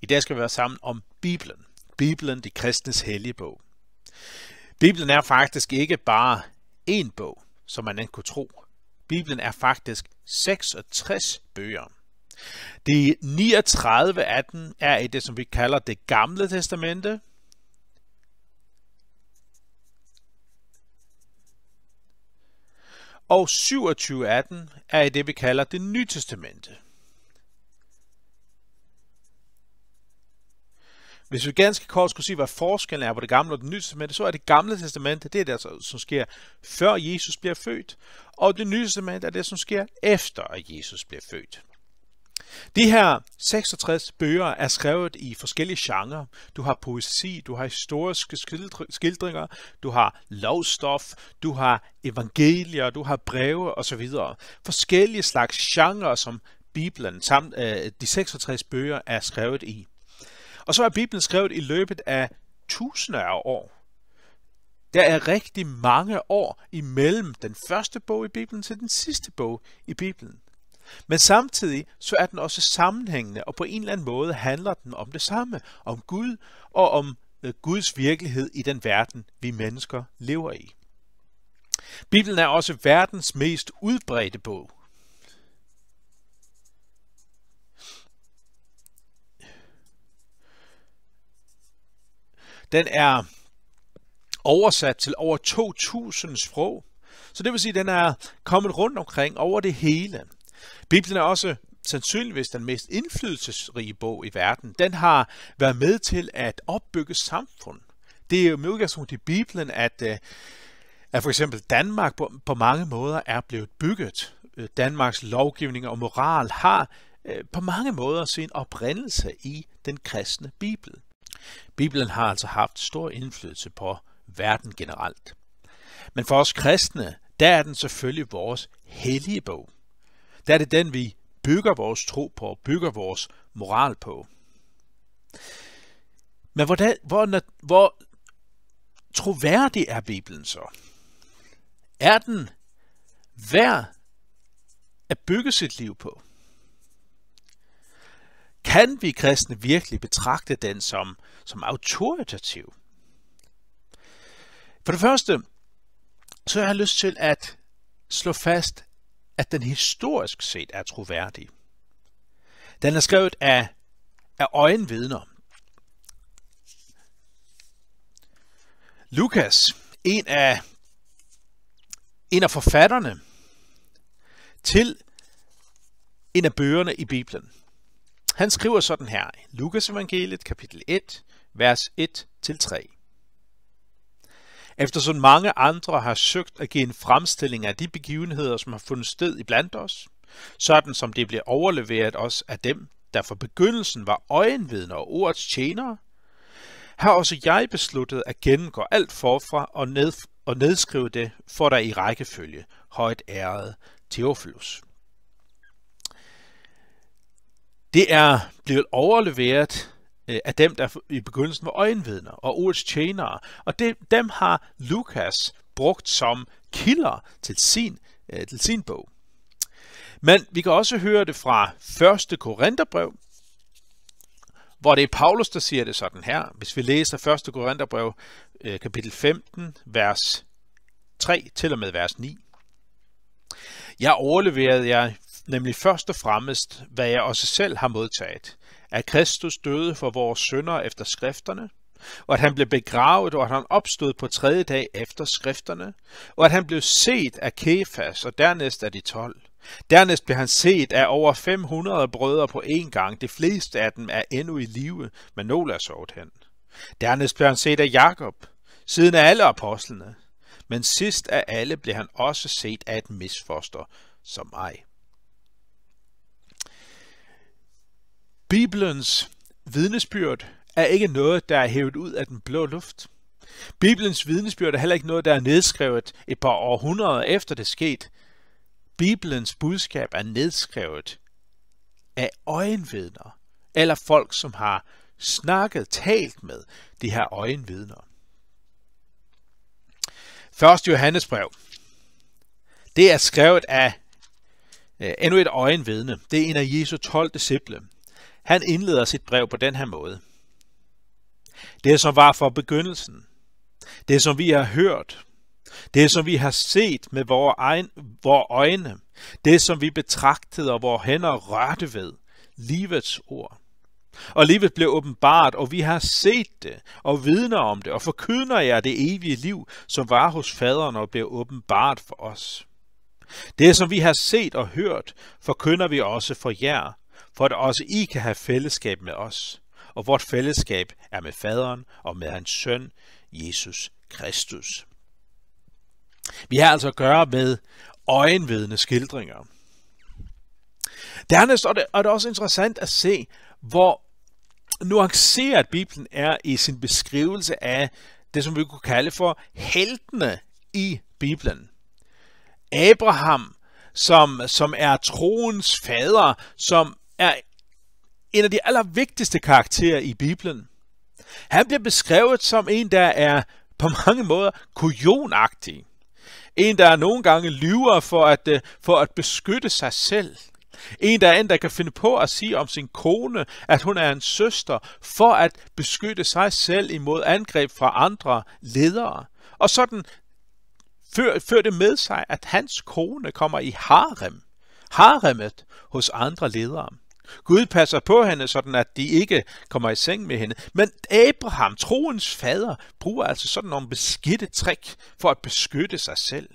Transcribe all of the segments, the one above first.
I dag skal vi være sammen om Bibelen. Bibelen, de kristnes hellige bog. Bibelen er faktisk ikke bare én bog, som man end kunne tro. Bibelen er faktisk 66 bøger. De 39 af dem er i det, som vi kalder det gamle testamente. Og 27 af dem er i det, vi kalder det nye testamente. Hvis vi ganske kort skulle sige, hvad forskellen er på det gamle og det nye testamente, så er det gamle testamente, det er det, altså, som sker før Jesus bliver født, og det nye testamente er det, som sker efter, at Jesus bliver født. De her 66 bøger er skrevet i forskellige genrer. Du har poesi, du har historiske skildringer, du har lovstof, du har evangelier, du har breve osv. Forskellige slags genrer, som Bibelen samt øh, de 66 bøger er skrevet i. Og så er Bibelen skrevet i løbet af tusinder af år. Der er rigtig mange år imellem den første bog i Bibelen til den sidste bog i Bibelen. Men samtidig så er den også sammenhængende, og på en eller anden måde handler den om det samme, om Gud og om øh, Guds virkelighed i den verden, vi mennesker lever i. Bibelen er også verdens mest udbredte bog. Den er oversat til over 2.000 sprog, så det vil sige, at den er kommet rundt omkring over det hele. Bibelen er også sandsynligvis den mest indflydelsesrige bog i verden. Den har været med til at opbygge samfund. Det er jo med udgangspunkt i Bibelen, at, øh, at for eksempel Danmark på, på mange måder er blevet bygget. Øh, Danmarks lovgivning og moral har øh, på mange måder sin oprindelse i den kristne Bibel. Bibelen har altså haft stor indflydelse på verden generelt. Men for os kristne, der er den selvfølgelig vores hellige bog. Der er det den, vi bygger vores tro på, bygger vores moral på. Men hvordan, hvor, hvor troværdig er Bibelen så? Er den værd at bygge sit liv på? kan vi kristne virkelig betragte den som, som autoritativ? For det første, så har jeg lyst til at slå fast, at den historisk set er troværdig. Den er skrevet af, af øjenvidner. Lukas, en af, en af forfatterne til en af bøgerne i Bibelen, han skriver sådan her i Lukas evangeliet kapitel 1, vers 1-3. Eftersom mange andre har søgt at give en fremstilling af de begivenheder, som har fundet sted i blandt os, sådan som det blev overleveret os af dem, der fra begyndelsen var øjenvidner og ordets tjenere, har også jeg besluttet at gennemgå alt forfra og, ned, og nedskrive det for dig i rækkefølge, højt ærede Theophilus. Det er blevet overleveret øh, af dem, der i begyndelsen var øjenvidner og ordets tjenere, og det, dem har Lukas brugt som kilder til sin, øh, til sin bog. Men vi kan også høre det fra 1. Korintherbrev, hvor det er Paulus, der siger det sådan her. Hvis vi læser 1. Korintherbrev øh, kapitel 15, vers 3 til og med vers 9. Jeg overleverede jer nemlig først og fremmest, hvad jeg også selv har modtaget, at Kristus døde for vores sønder efter skrifterne, og at han blev begravet, og at han opstod på tredje dag efter skrifterne, og at han blev set af Kefas, og dernæst af de tolv. Dernæst blev han set af over 500 brødre på én gang, de fleste af dem er endnu i live, men nogle er sovet hen. Dernæst blev han set af Jakob, siden af alle apostlene, men sidst af alle blev han også set af et misfoster som mig. Bibelens vidnesbyrd er ikke noget, der er hævet ud af den blå luft. Bibelens vidnesbyrd er heller ikke noget, der er nedskrevet et par århundreder efter det skete. Bibelens budskab er nedskrevet af øjenvidner, eller folk, som har snakket, talt med de her øjenvidner. 1. Johannes brev. Det er skrevet af øh, endnu et øjenvidne. Det er en af Jesu 12 disciple. Han indleder sit brev på den her måde. Det, som var for begyndelsen, det, som vi har hørt, det, som vi har set med vores, egen, vores øjne, det, som vi betragtede og vores hænder rørte ved, livets ord. Og livet blev åbenbart, og vi har set det, og vidner om det, og forkynder jer det evige liv, som var hos faderen og blev åbenbart for os. Det, som vi har set og hørt, forkynder vi også for jer, for at også I kan have fællesskab med os. Og vort fællesskab er med faderen og med hans søn, Jesus Kristus. Vi har altså at gøre med øjenvidende skildringer. Dernæst er det, er det også interessant at se, hvor nuanceret Bibelen er i sin beskrivelse af det, som vi kunne kalde for heltene i Bibelen. Abraham, som, som er troens fader, som er en af de allervigtigste karakterer i Bibelen. Han bliver beskrevet som en, der er på mange måder kujonagtig. En, der nogle gange lyver for at, øh, for at beskytte sig selv. En, der er en, der kan finde på at sige om sin kone, at hun er en søster, for at beskytte sig selv imod angreb fra andre ledere. Og sådan fører før det med sig, at hans kone kommer i harem, haremet hos andre ledere. Gud passer på hende, sådan at de ikke kommer i seng med hende. Men Abraham, troens fader, bruger altså sådan nogle beskidte trick for at beskytte sig selv.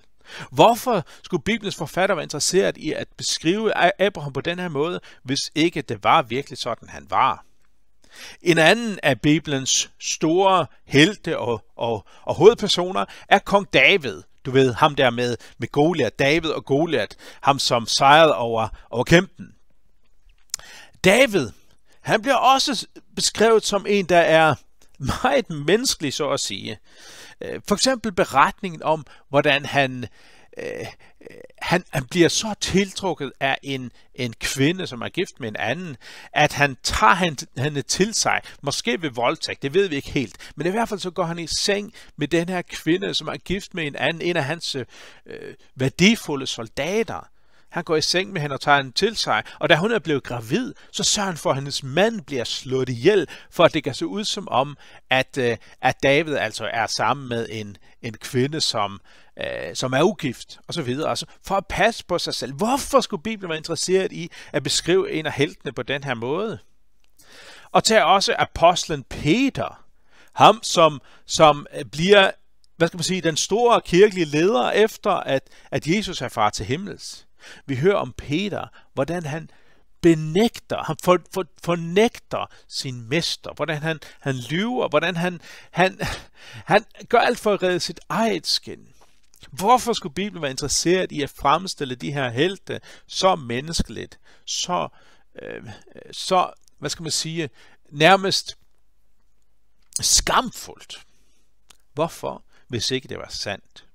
Hvorfor skulle Bibelens forfatter være interesseret i at beskrive Abraham på den her måde, hvis ikke det var virkelig sådan, han var? En anden af Bibelens store helte og, og, og hovedpersoner er kong David. Du ved, ham der med, med Goliath, David og Goliath, ham som sejrede over, over kæmpen. David, han bliver også beskrevet som en, der er meget menneskelig, så at sige. Øh, for eksempel beretningen om, hvordan han, øh, han, han bliver så tiltrukket af en, en kvinde, som er gift med en anden, at han tager hende til sig, måske ved voldtægt, det ved vi ikke helt, men i hvert fald så går han i seng med den her kvinde, som er gift med en anden, en af hans øh, værdifulde soldater. Han går i seng med hende og tager hende til sig, og da hun er blevet gravid, så sørger han for, at hendes mand bliver slået ihjel, for at det kan se ud som om, at, øh, at David altså er sammen med en, en kvinde, som, øh, som er ugift, og så videre. Altså, for at passe på sig selv. Hvorfor skulle Bibelen være interesseret i at beskrive en af heltene på den her måde? Og tag også apostlen Peter, ham som, som øh, bliver hvad skal man sige, den store kirkelige leder efter, at, at Jesus er far til himmels. Vi hører om Peter, hvordan han benægter, han for, for, fornægter sin mester, hvordan han, han lyver, hvordan han, han, han gør alt for at redde sit eget skin. Hvorfor skulle Bibelen være interesseret i at fremstille de her helte så menneskeligt, så, øh, så hvad skal man sige, nærmest skamfuldt? Hvorfor, hvis ikke det var sandt?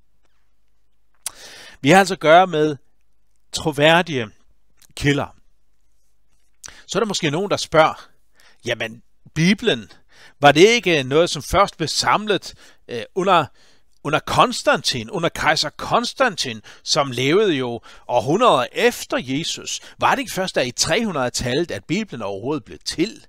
Vi har altså at gøre med troværdige kilder. Så er der måske nogen, der spørger, jamen Bibelen, var det ikke noget, som først blev samlet øh, under, under Konstantin, under kejser Konstantin, som levede jo århundreder efter Jesus? Var det ikke først der i 300-tallet, at Bibelen overhovedet blev til?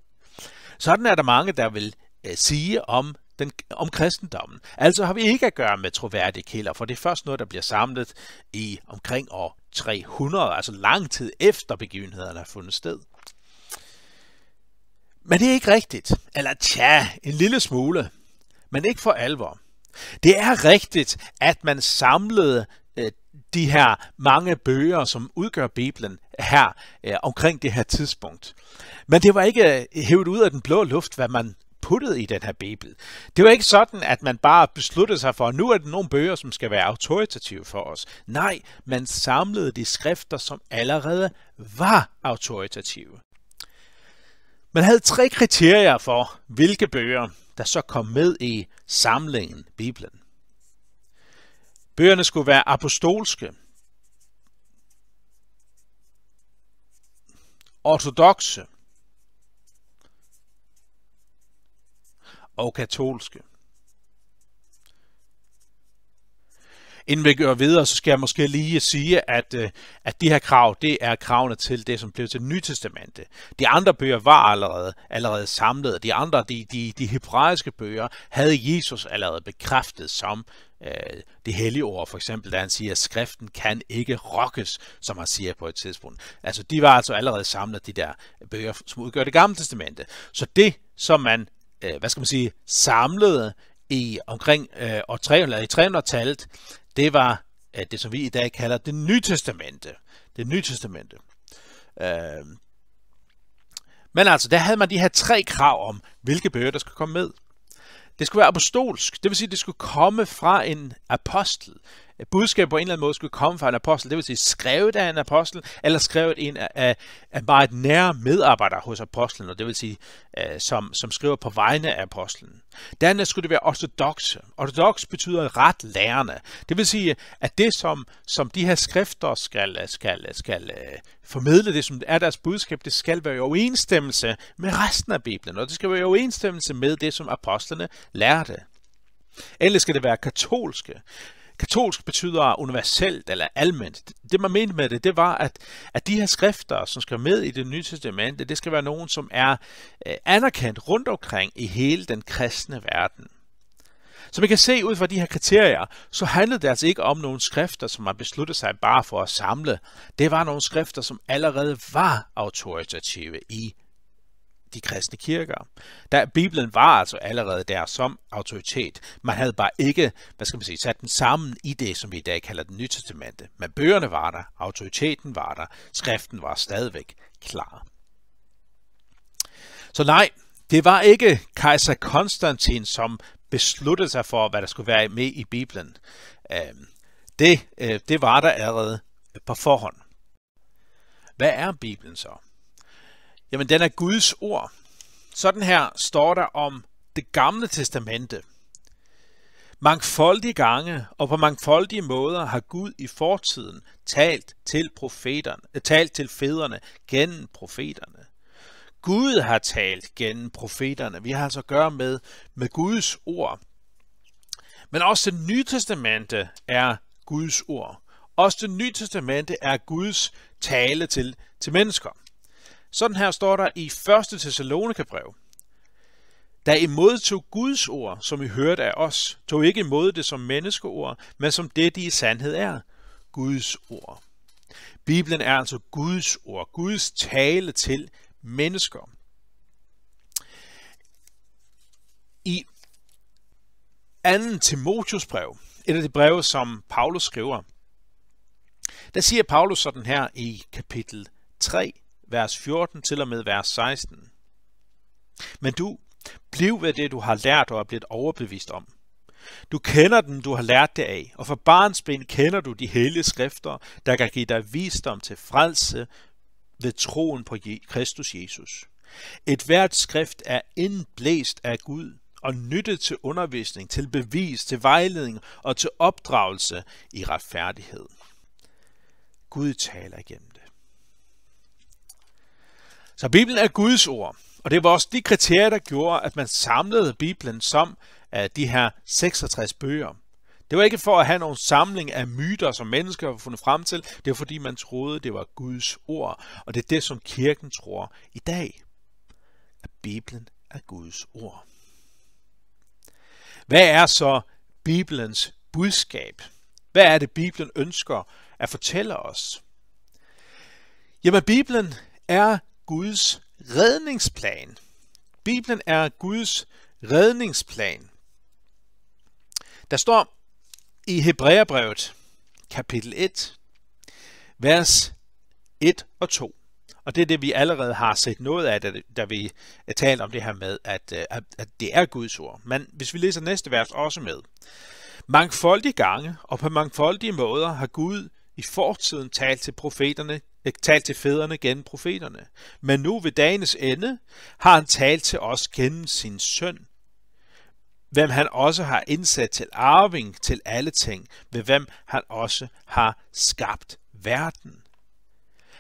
Sådan er der mange, der vil øh, sige om den, om kristendommen. Altså har vi ikke at gøre med troværdige kilder, for det er først noget, der bliver samlet i omkring år 300, altså lang tid efter begivenhederne har fundet sted. Men det er ikke rigtigt. Eller tja, en lille smule. Men ikke for alvor. Det er rigtigt, at man samlede øh, de her mange bøger, som udgør Bibelen her øh, omkring det her tidspunkt. Men det var ikke øh, hævet ud af den blå luft, hvad man puttet i den her bibel. Det var ikke sådan, at man bare besluttede sig for, at nu er det nogle bøger, som skal være autoritative for os. Nej, man samlede de skrifter, som allerede var autoritative. Man havde tre kriterier for, hvilke bøger, der så kom med i samlingen Bibelen. Bøgerne skulle være apostolske, ortodoxe og katolske. Inden vi går videre, så skal jeg måske lige sige, at, øh, at det her krav, det er kravene til det, som blev til Nytestamentet. De andre bøger var allerede, allerede samlet. De andre, de, de, de hebraiske bøger, havde Jesus allerede bekræftet som øh, det hellige ord, for eksempel, da han siger, at skriften kan ikke rokkes, som han siger på et tidspunkt. Altså, de var altså allerede samlet, de der bøger, som udgør det gamle testamente. Så det, som man Øh, hvad skal man sige, samlede i omkring og øh, år 300, i 300-tallet, det var øh, det, som vi i dag kalder det nye testamente. Det nye testamente. men altså, der havde man de her tre krav om, hvilke bøger, der skulle komme med. Det skulle være apostolsk, det vil sige, det skulle komme fra en apostel budskab på en eller anden måde skulle komme fra en apostel, det vil sige skrevet af en apostel, eller skrevet en af, af et nære medarbejder hos apostlen, og det vil sige, øh, som, som skriver på vegne af apostlen. Dernæst skulle det være ortodox. Ortodox betyder ret lærende. Det vil sige, at det, som, som de her skrifter skal, skal, skal øh, formidle, det som er deres budskab, det skal være i overensstemmelse med resten af Bibelen, og det skal være i overensstemmelse med det, som apostlene lærte. Endelig skal det være katolske. Katolsk betyder universelt eller almindeligt. Det man mente med det, det var, at, at de her skrifter, som skal med i det nye testamente, det skal være nogen, som er øh, anerkendt rundt omkring i hele den kristne verden. Så vi kan se ud fra de her kriterier, så handlede det altså ikke om nogle skrifter, som man besluttede sig bare for at samle. Det var nogle skrifter, som allerede var autoritative i de kristne kirker. Der, Bibelen var altså allerede der som autoritet. Man havde bare ikke, hvad skal man sige, sat den sammen i det, som vi i dag kalder den nye testamente. Men bøgerne var der, autoriteten var der, skriften var stadigvæk klar. Så nej, det var ikke kejser Konstantin, som besluttede sig for, hvad der skulle være med i Bibelen. Øhm, det, øh, det var der allerede på forhånd. Hvad er Bibelen så? Jamen, den er Guds ord. Sådan her står der om det gamle testamente. Mangfoldige gange og på mangfoldige måder har Gud i fortiden talt til, profeterne, øh, talt til fædrene gennem profeterne. Gud har talt gennem profeterne. Vi har altså at gøre med, med Guds ord. Men også det nye testamente er Guds ord. Også det nye testamente er Guds tale til, til mennesker. Sådan her står der i 1. Thessalonikerbrev. Da I modtog Guds ord, som I hørte af os, tog I ikke imod det som menneskeord, men som det, de i sandhed er, Guds ord. Bibelen er altså Guds ord, Guds tale til mennesker. I 2. Timotius brev, et af de breve, som Paulus skriver, der siger Paulus sådan her i kapitel 3, vers 14 til og med vers 16. Men du, bliv ved det, du har lært og er blevet overbevist om. Du kender den, du har lært det af, og for ben kender du de hellige skrifter, der kan give dig visdom til frelse ved troen på Kristus Jesus. Et hvert skrift er indblæst af Gud og nyttet til undervisning, til bevis, til vejledning og til opdragelse i retfærdighed. Gud taler igennem så Bibelen er Guds ord, og det var også de kriterier, der gjorde, at man samlede Bibelen som af de her 66 bøger. Det var ikke for at have nogen samling af myter, som mennesker har fundet frem til. Det var fordi, man troede, det var Guds ord. Og det er det, som kirken tror i dag. At Bibelen er Guds ord. Hvad er så Bibelens budskab? Hvad er det, Bibelen ønsker at fortælle os? Jamen, Bibelen er Guds redningsplan. Bibelen er Guds redningsplan. Der står i Hebræerbrevet, kapitel 1, vers 1 og 2. Og det er det, vi allerede har set noget af, da vi talte om det her med, øh, at, at det er Guds ord. Men hvis vi læser næste vers også med. Mangfoldige gange og på mangfoldige måder har Gud i fortiden talt til profeterne talt til fædrene gennem profeterne, men nu ved dagens ende har han talt til os gennem sin søn, hvem han også har indsat til arving til alle ting, ved hvem han også har skabt verden.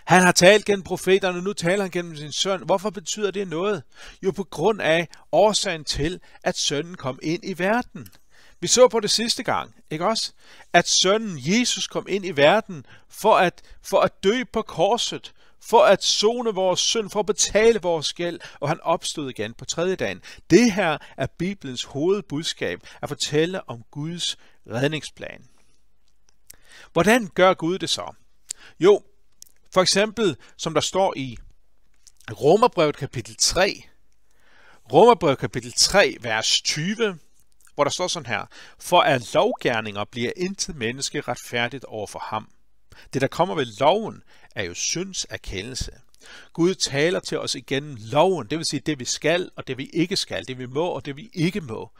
Han har talt gennem profeterne, nu taler han gennem sin søn. Hvorfor betyder det noget? Jo, på grund af årsagen til, at sønnen kom ind i verden – vi så på det sidste gang, ikke også? At sønnen Jesus kom ind i verden for at, for at dø på korset, for at zone vores synd, for at betale vores gæld, og han opstod igen på tredje dagen. Det her er Bibelens hovedbudskab, at fortælle om Guds redningsplan. Hvordan gør Gud det så? Jo, for eksempel, som der står i Romerbrevet kapitel 3, Romerbrevet kapitel 3, vers 20, hvor der står sådan her, for at lovgærninger bliver intet menneske retfærdigt over for ham. Det, der kommer ved loven, er jo synds erkendelse. Gud taler til os igennem loven, det vil sige det, vi skal og det, vi ikke skal, det, vi må og det, vi ikke må.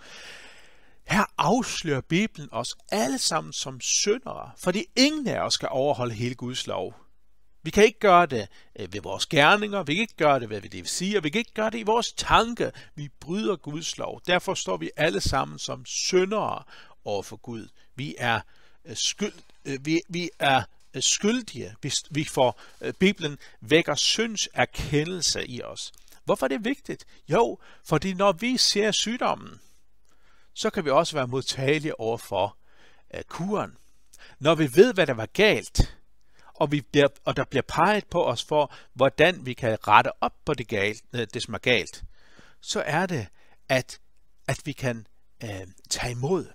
Her afslører Bibelen os alle sammen som syndere, fordi ingen af os skal overholde hele Guds lov. Vi kan ikke gøre det øh, ved vores gerninger, vi kan ikke gøre det ved det, vi siger, vi kan ikke gøre det i vores tanke. Vi bryder Guds lov. Derfor står vi alle sammen som syndere over for Gud. Vi er, øh, skyld, øh, vi, vi er skyldige. hvis vi får, Bibelen vækker synds erkendelse i os. Hvorfor er det vigtigt? Jo, fordi når vi ser sygdommen, så kan vi også være modtagelige over for kuren. Når vi ved, hvad der var galt, og, vi bliver, og der bliver peget på os for, hvordan vi kan rette op på det, galt, øh, det som er galt, så er det, at, at vi kan øh, tage imod.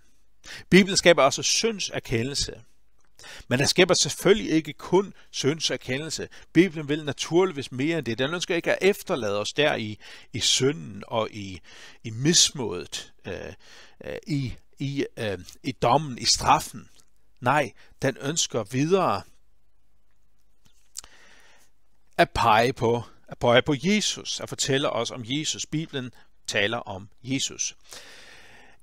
Bibelen skaber også syndserkendelse. Men der skaber selvfølgelig ikke kun syndserkendelse. Bibelen vil naturligvis mere end det. Den ønsker ikke at efterlade os der i, i synden og i, i mismodet, øh, øh, i, i, øh, i dommen, i straffen. Nej, den ønsker videre at pege på, at pege på Jesus, at fortælle os om Jesus. Bibelen taler om Jesus.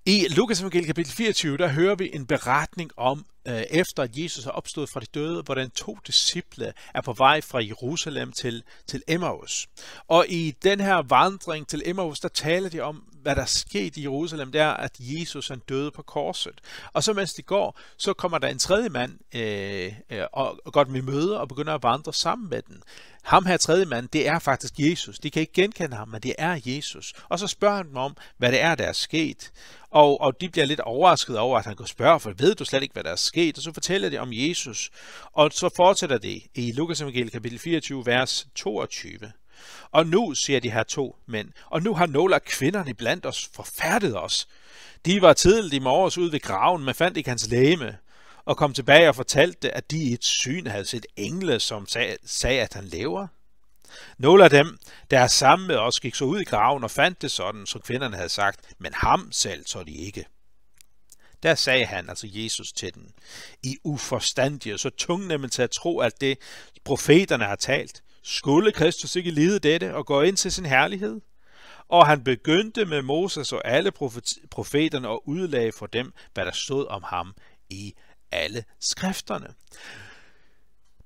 I Lukas evangelie kapitel 24, der hører vi en beretning om, øh, efter at Jesus er opstået fra de døde, hvordan to disciple er på vej fra Jerusalem til, til Emmaus. Og i den her vandring til Emmaus, der taler de om, hvad der skete i Jerusalem, det er, at Jesus han døde på korset. Og så mens de går, så kommer der en tredje mand øh, øh og, og går dem møde og begynder at vandre sammen med den. Ham her tredje mand, det er faktisk Jesus. De kan ikke genkende ham, men det er Jesus. Og så spørger han dem om, hvad det er, der er sket. Og, og de bliver lidt overrasket over, at han kan spørge, for ved du slet ikke, hvad der er sket? Og så fortæller de om Jesus. Og så fortsætter det i Lukas evangelie kapitel 24, vers 22. Og nu, siger de her to mænd, og nu har nogle af kvinderne blandt os forfærdet os. De var tidligt i morges ude ved graven, men fandt ikke hans læme, og kom tilbage og fortalte, at de i et syn havde set engle, som sag, sagde, at han lever. Nogle af dem, der er sammen med os, gik så ud i graven og fandt det sådan, som kvinderne havde sagt, men ham selv så de ikke. Der sagde han, altså Jesus, til den, I uforstandige, så tungnemme til at tro alt det, profeterne har talt skulle Kristus ikke lide dette og gå ind til sin herlighed? Og han begyndte med Moses og alle profeterne og udlagde for dem, hvad der stod om ham i alle skrifterne.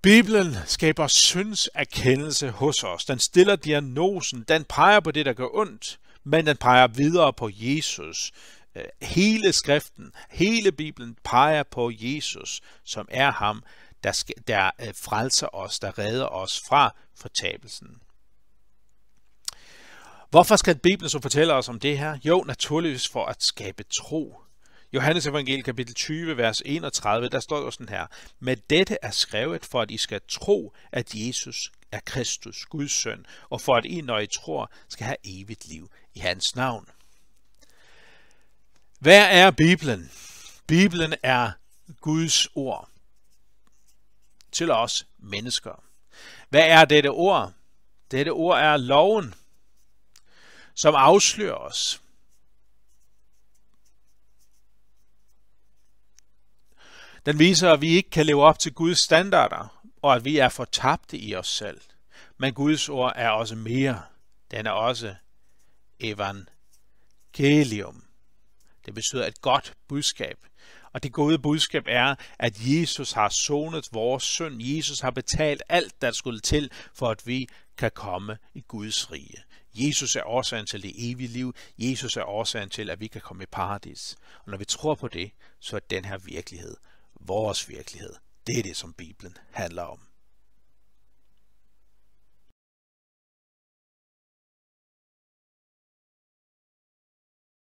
Bibelen skaber syndserkendelse hos os. Den stiller diagnosen, den peger på det, der gør ondt, men den peger videre på Jesus. Øh, hele skriften, hele Bibelen peger på Jesus, som er ham, der, der øh, frelser os, der redder os fra fortabelsen. Hvorfor skal Bibelen så fortælle os om det her? Jo, naturligvis for at skabe tro. Johannes evangel kapitel 20, vers 31, der står jo sådan her. Med dette er skrevet for, at I skal tro, at Jesus er Kristus, Guds søn, og for at I, når I tror, skal have evigt liv i hans navn. Hvad er Bibelen? Bibelen er Guds ord til os mennesker. Hvad er dette ord? Dette ord er loven, som afslører os. Den viser, at vi ikke kan leve op til Guds standarder, og at vi er fortabte i os selv. Men Guds ord er også mere. Den er også evangelium. Det betyder et godt budskab. Og det gode budskab er, at Jesus har sonet vores synd. Jesus har betalt alt, der skulle til, for at vi kan komme i Guds rige. Jesus er årsagen til det evige liv. Jesus er årsagen til, at vi kan komme i paradis. Og når vi tror på det, så er den her virkelighed vores virkelighed. Det er det, som Bibelen handler om.